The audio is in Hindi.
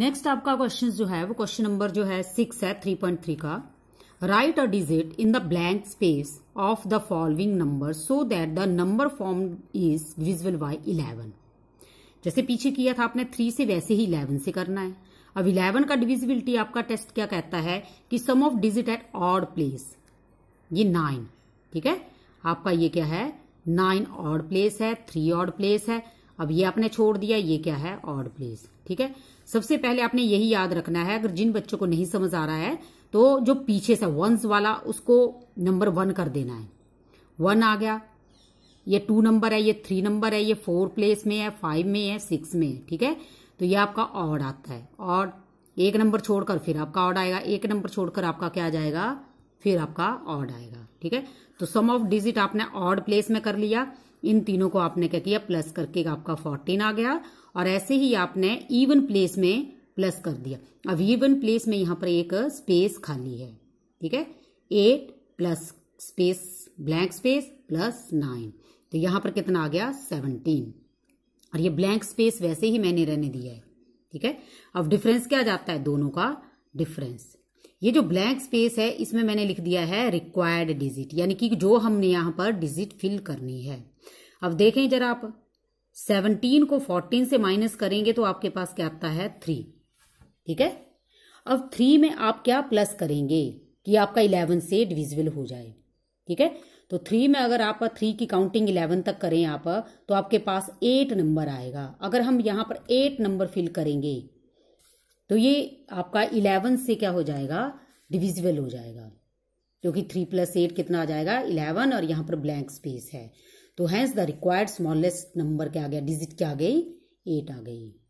नेक्स्ट आपका क्वेश्चन जो है वो क्वेश्चन नंबर जो है सिक्स है थ्री पॉइंट थ्री का write a digit in the blank space of the following number so that the number form is divisible by eleven जैसे पीछे किया था आपने थ्री से वैसे ही इलेवन से करना है अब इलेवन का डिविजिबिलिटी आपका टेस्ट क्या कहता है कि sum of digit at odd place ये नाइन ठीक है आपका ये क्या है नाइन ऑड प्लेस है थ्री ऑड प्लेस है अब ये आपने छोड़ दिया ये क्या है ऑड प्लेस ठीक है सबसे पहले आपने यही याद रखना है अगर जिन बच्चों को नहीं समझ आ रहा है तो जो पीछे से वंस वाला उसको नंबर वन कर देना है वन आ गया ये टू नंबर है ये थ्री नंबर है ये फोर प्लेस में है फाइव में है सिक्स में है ठीक है तो ये आपका ऑड आता है और एक नंबर छोड़कर फिर आपका ऑड आएगा एक नंबर छोड़कर आपका क्या आ जाएगा फिर आपका ऑड आएगा ठीक है तो सम ऑफ डिजिट आपने ऑड प्लेस में कर लिया इन तीनों को आपने क्या किया प्लस करके आपका फोर्टीन आ गया और ऐसे ही आपने इवन प्लेस में प्लस कर दिया अब इवन प्लेस में यहां पर एक स्पेस खाली है ठीक है eight plus space blank space plus nine तो यहां पर कितना आ गया सेवनटीन और ये ब्लैंक स्पेस वैसे ही मैंने रहने दिया है ठीक है अब डिफरेंस क्या जाता है दोनों का डिफरेंस ये जो ब्लैंक स्पेस है इसमें मैंने लिख दिया है रिक्वायर्ड डिजिट यानी कि जो हमने यहां पर डिजिट फिल करनी है अब देखें जरा आप सेवनटीन को फोर्टीन से माइनस करेंगे तो आपके पास क्या आता है थ्री ठीक है अब थ्री में आप क्या प्लस करेंगे कि आपका इलेवन से डिविजिबल हो जाए ठीक है तो थ्री में अगर आप थ्री की काउंटिंग इलेवन तक करें आप तो आपके पास एट नंबर आएगा अगर हम यहां पर एट नंबर फिल करेंगे तो ये आपका इलेवन से क्या हो जाएगा डिविजिबल हो जाएगा क्योंकि थ्री प्लस एट कितना आ जाएगा इलेवन और यहाँ पर ब्लैंक स्पेस है तो hence the required smallest number क्या आ गया डिजिट क्या आ गई एट आ गई